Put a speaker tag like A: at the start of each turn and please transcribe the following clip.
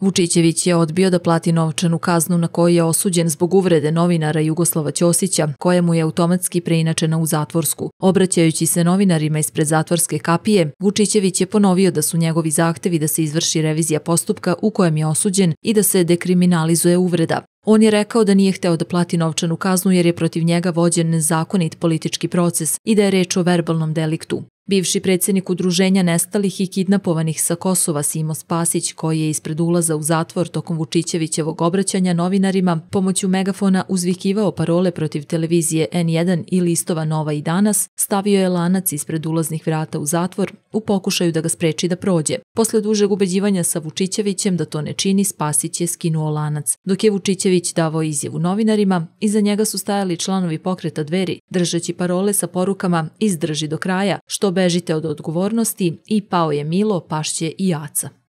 A: Vučićević je odbio da plati novčanu kaznu na koju je osuđen zbog uvrede novinara Jugoslava Ćosića, koja mu je automatski preinačena u zatvorsku. Obraćajući se novinarima ispred zatvorske kapije, Vučićević je ponovio da su njegovi zahtevi da se izvrši revizija postupka u kojem je osuđen i da se dekriminalizuje uvreda. On je rekao da nije hteo da plati novčanu kaznu jer je protiv njega vođen nezakonit politički proces i da je reč o verbalnom deliktu. Bivši predsednik udruženja nestalih i kidnapovanih sa Kosova Simo Spasić, koji je ispred ulaza u zatvor tokom Vučićevićevog obraćanja novinarima pomoću megafona uzvikivao parole protiv televizije N1 i listova Nova i Danas, stavio je lanac ispred ulaznih vrata u zatvor u pokušaju da ga spreči da prođe. Posle dužeg ubeđivanja sa Vučićevićem da to ne čini, Spasić je skinuo lanac. Dok je Vučićević davao izjavu novinarima, iza njega su stajali članovi pokreta dveri, držeći parole sa porukama izdrži do kraja, što bežite od odgovornosti i pao je Milo, pašće i jaca.